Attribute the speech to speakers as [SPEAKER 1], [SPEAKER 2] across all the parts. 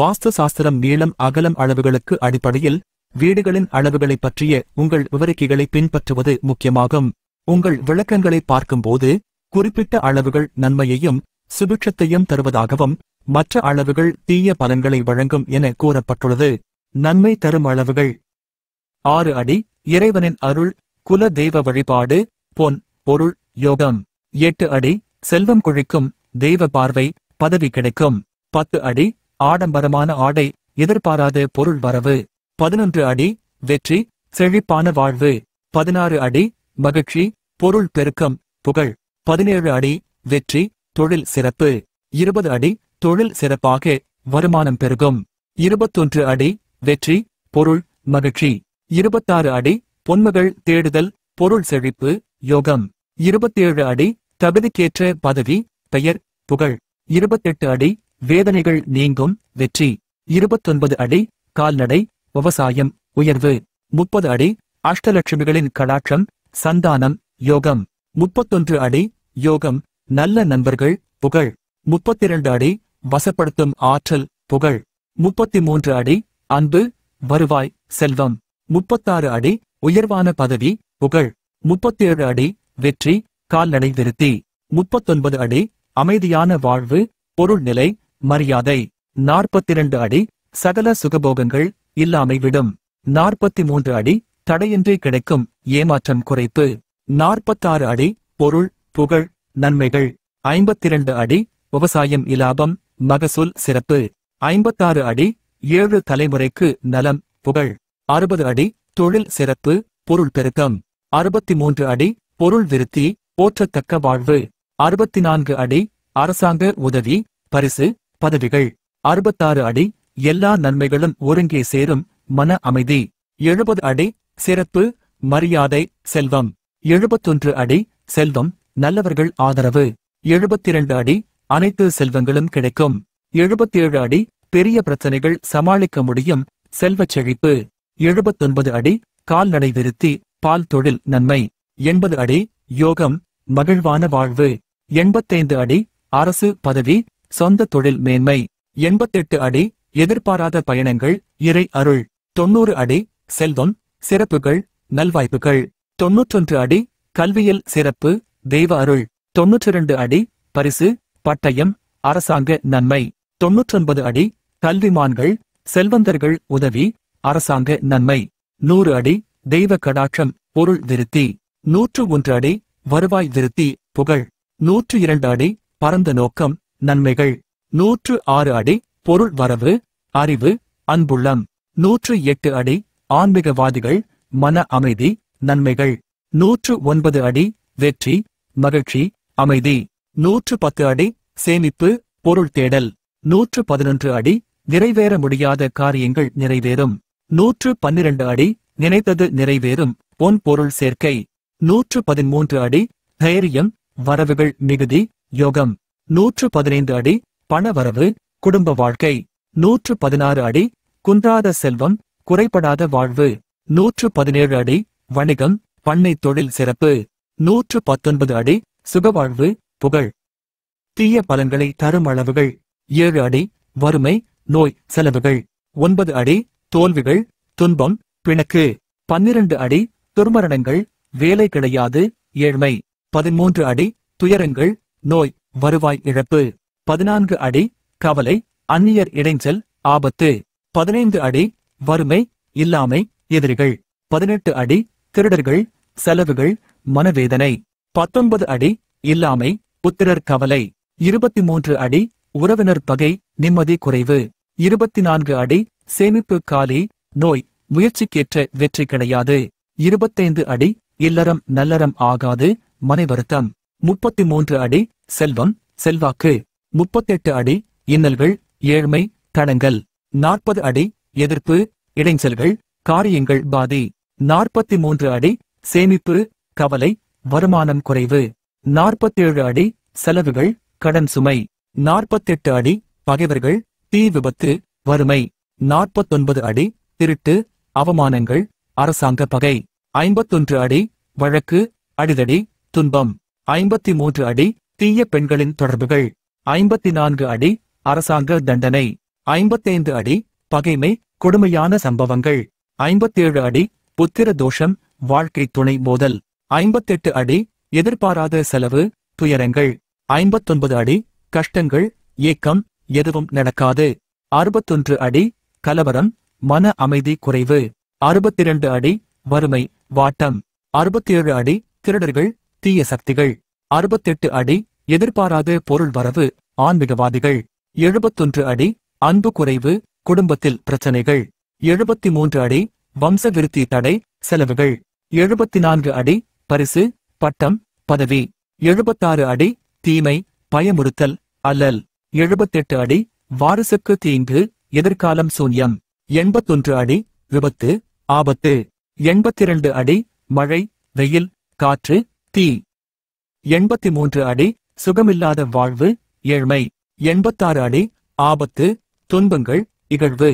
[SPEAKER 1] வாஸ்து சாஸ்திரம் நீளம் அகலம் அளவுகளுக்கு அடிப்படையில் வீடுகளின் அளவுகளை பற்றிய உங்கள் விவரிக்கைகளை பின்பற்றுவது முக்கியமாகும் உங்கள் விளக்கங்களை பார்க்கும்போது குறிப்பிட்ட அளவுகள் நன்மையையும் சுபிக்ஷத்தையும் தருவதாகவும் மற்ற அளவுகள் தீய பலன்களை வழங்கும் என கூறப்பட்டுள்ளது நன்மை தரும் அளவுகள் ஆறு அடி இறைவனின் அருள் குல தெய்வ வழிபாடு பொன் பொருள் யோகம் எட்டு அடி செல்வம் குழிக்கும் தெய்வ பார்வை பதவி கிடைக்கும் பத்து அடி ஆடம்பரமான ஆடை எதிர்பாராத பொருள் வரவு பதினொன்று அடி வெற்றி செழிப்பான வாழ்வு பதினாறு அடி மகிழ்ச்சி பொருள் பெருக்கம் புகழ் பதினேழு அடி வெற்றி தொழில் சிறப்பு இருபது அடி தொழில் சிறப்பாக வருமானம் பெருகும் இருபத்தொன்று அடி வெற்றி பொருள் மகிழ்ச்சி இருபத்தாறு அடி பொன்மகள் தேடுதல் பொருள் செழிப்பு யோகம் இருபத்தேழு அடி தகுதிக்கேற்ற பதவி பெயர் புகழ் இருபத்தெட்டு அடி வேதனைகள் நீங்கும் வெற்றி இருபத்தொன்பது அடி கால்நடை விவசாயம் உயர்வு முப்பது அடி அஷ்டலட்சுமிகளின் கலாட்சம் சந்தானம் யோகம் முப்பத்தொன்று அடி யோகம் நல்ல நண்பர்கள் புகழ் முப்பத்தி இரண்டு அடி வசப்படுத்தும் ஆற்றல் புகழ் முப்பத்தி மூன்று அடி அன்பு வருவாய் செல்வம் முப்பத்தாறு அடி உயர்வான பதவி புகழ் முப்பத்தேழு அடி வெற்றி கால்நடை விருத்தி முப்பத்தொன்பது அடி அமைதியான வாழ்வு பொருள்நிலை மரியாதை நாற்பத்தி இரண்டு அடி சகல சுகபோகங்கள் இல்லாமை விடும் நாற்பத்தி மூன்று அடி தடையின்றி கிடைக்கும் ஏமாற்றம் குறைப்பு நாற்பத்தாறு அடி பொருள் புகழ் நன்மைகள் இரண்டு அடி விவசாயம் இலாபம் மகசூல் சிறப்பு ஐம்பத்தாறு அடி ஏழு தலைமுறைக்கு நலம் புகழ் அறுபது அடி தொழில் சிறப்பு பொருள் பெருக்கம் அறுபத்தி மூன்று அடி பொருள் விருத்தி போற்றத்தக்க வாழ்வு அறுபத்தி நான்கு அடி அரசாங்க உதவி பரிசு பதவிகள் அறுபத்தாறு அடி எல்லா நன்மைகளும் ஒருங்கே சேரும் மன அமைதி எழுபது அடி சிறப்பு மரியாதை செல்வம் எழுபத்தொன்று அடி செல்வம் நல்லவர்கள் ஆதரவு இரண்டு அடி அனைத்து செல்வங்களும் கிடைக்கும் எழுபத்தேழு அடி பெரிய பிரச்சனைகள் சமாளிக்க முடியும் செல்வச் செழிப்பு எழுபத்தொன்பது அடி கால்நடை விருத்தி பால் தொழில் நன்மை எண்பது அடி யோகம் மகிழ்வான வாழ்வு எண்பத்தைந்து அடி அரசு பதவி சொந்த தொழில் மேன்மை எண்பத்தெட்டு அடி எதிர்பாராத பயணங்கள் இறை அருள் தொன்னூறு அடி செல்வம் சிறப்புகள் நல்வாய்ப்புகள் தொன்னூற்றொன்று அடி கல்வியல் சிறப்பு தெய்வ அருள் தொன்னூற்றிரண்டு அடி பரிசு பட்டயம் அரசாங்க நன்மை தொன்னூற்றொன்பது அடி கல்விமான்கள் செல்வந்தர்கள் உதவி அரசாங்க நன்மை நூறு அடி தெய்வ கடாட்சம் பொருள் விருத்தி நூற்று ஒன்று அடி வருவாய் விருத்தி புகழ் நூற்று இரண்டு அடி பரந்த நோக்கம் நன்மைகள் நூற்று ஆறு அடி பொருள் வரவு அறிவு அன்புள்ளம் நூற்று எட்டு அடி ஆன்மீகவாதிகள் மன அமைதி நன்மைகள் நூற்று ஒன்பது அடி வெற்றி மகிழ்ச்சி அமைதி நூற்று பத்து அடி சேமிப்பு பொருள் தேடல் நூற்று பதினொன்று அடி நிறைவேற முடியாத காரியங்கள் நிறைவேறும் நூற்று பன்னிரண்டு அடி நினைத்தது நிறைவேறும் பொன் பொருள் சேர்க்கை நூற்று பதிமூன்று அடி தைரியம் வரவுகள் மிகுதி யோகம் நூற்று பதினைந்து அடி பணவரவு குடும்ப வாழ்க்கை நூற்று பதினாறு அடி குன்றாத செல்வம் குறைபடாத வாழ்வு நூற்று பதினேழு அடி வணிகம் பண்ணை தொழில் சிறப்பு நூற்று பத்தொன்பது அடி சுகவாழ்வு புகழ் தீய பலன்களை தரும் அளவுகள் ஏழு அடி வறுமை நோய் செலவுகள் ஒன்பது அடி தோல்விகள் துன்பம் பிணக்கு பன்னிரண்டு அடி துர்மரணங்கள் வேலை கிடையாது ஏழ்மை பதிமூன்று அடி துயரங்கள் நோய் வருவாய் இழப்பு பதினான்கு அடி கவலை அந்நியர் இடைஞ்சல் ஆபத்து பதினைந்து அடி வறுமை இல்லாமை எதிரிகள் பதினெட்டு அடி திருடர்கள் செலவுகள் மனவேதனை பத்தொன்பது அடி இல்லாமை புத்திரர் கவலை இருபத்தி மூன்று அடி உறவினர் பகை நிம்மதி குறைவு இருபத்தி நான்கு அடி சேமிப்பு காலி நோய் முயற்சிக்கேற்ற வெற்றி கிடையாது இருபத்தைந்து அடி இல்லறம் நல்லறம் ஆகாது மனை வருத்தம் முப்பத்தி மூன்று அடி செல்வம் செல்வாக்கு முப்பத்தெட்டு அடி இன்னல்கள் ஏழ்மை தடங்கள் நாற்பது அடி எதிர்ப்பு இடைஞ்சல்கள் காரியங்கள் பாதி நாற்பத்தி மூன்று அடி சேமிப்பு கவலை வருமானம் குறைவு நாற்பத்தேழு அடி செலவுகள் கடன் சுமை நாற்பத்தெட்டு அடி பகைவர்கள் தீ விபத்து வறுமை நாற்பத்தொன்பது அடி திருட்டு அவமானங்கள் அரசாங்க பகை ஐம்பத்தொன்று அடி வழக்கு அடிதடி துன்பம் ஐம்பத்தி மூன்று அடி தீய பெண்களின் தொடர்புகள் ஐம்பத்தி நான்கு அடி அரசாங்க தண்டனை ஐம்பத்தைந்து அடி பகைமை கொடுமையான சம்பவங்கள் ஐம்பத்தேழு அடி புத்திர தோஷம் வாழ்க்கை துணை மோதல் ஐம்பத்தெட்டு அடி எதிர்பாராத செலவு துயரங்கள் ஐம்பத்தொன்பது அடி கஷ்டங்கள் ஏக்கம் எதுவும் நடக்காது அறுபத்தொன்று அடி கலவரம் மன அமைதி குறைவு அறுபத்திரண்டு அடி வறுமை வாட்டம் அறுபத்தி ஏழு அடி திருடர்கள் தீய சக்திகள் அறுபத்தெட்டு அடி எதிர்பாராத பொருள் வரவு ஆன்மீகவாதிகள் எழுபத்தொன்று அடி அன்பு குறைவு குடும்பத்தில் பிரச்சனைகள் எழுபத்தி மூன்று அடி வம்ச விருத்தி தடை செலவுகள் எழுபத்தி நான்கு அடி பரிசு பட்டம் பதவி எழுபத்தாறு அடி தீமை பயமுறுத்தல் அல்லல் எழுபத்தெட்டு அடி வாரிசுக்கு தீங்கு எதிர்காலம் சூன்யம் எண்பத்தொன்று அடி விபத்து ஆபத்து எண்பத்திரண்டு அடி மழை வெயில் காற்று தீ எண்பத்தி மூன்று அடி சுகமில்லாத வாழ்வு ஏழ்மை எண்பத்தாறு அடி ஆபத்து துன்பங்கள் இகழ்வு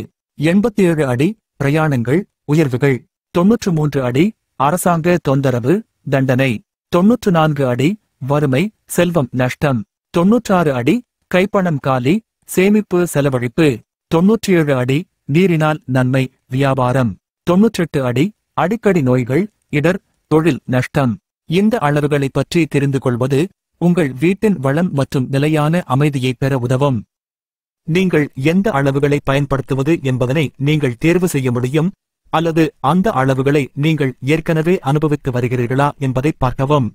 [SPEAKER 1] எண்பத்தி ஏழு அடி பிரயாணங்கள் உயர்வுகள் தொன்னூற்று மூன்று அடி அரசாங்க தொந்தரவு தண்டனை தொன்னூற்று நான்கு அடி வறுமை செல்வம் நஷ்டம் தொன்னூற்றாறு அடி கைப்பணம் காலி சேமிப்பு செலவழிப்பு தொன்னூற்றி ஏழு அடி நீரினால் நன்மை வியாபாரம் எட்டு அடி அடிக்கடி நோய்கள் இடர் தொழில் நஷ்டம் இந்த அளவுகளை பற்றி தெரிந்து கொள்வது உங்கள் வீட்டின் வளம் மற்றும் நிலையான அமைதியை பெற உதவும் நீங்கள் எந்த அளவுகளை பயன்படுத்துவது என்பதனை நீங்கள் தேர்வு செய்ய முடியும் அல்லது அந்த அளவுகளை நீங்கள் ஏற்கனவே அனுபவித்து வருகிறீர்களா என்பதை பார்க்கவும்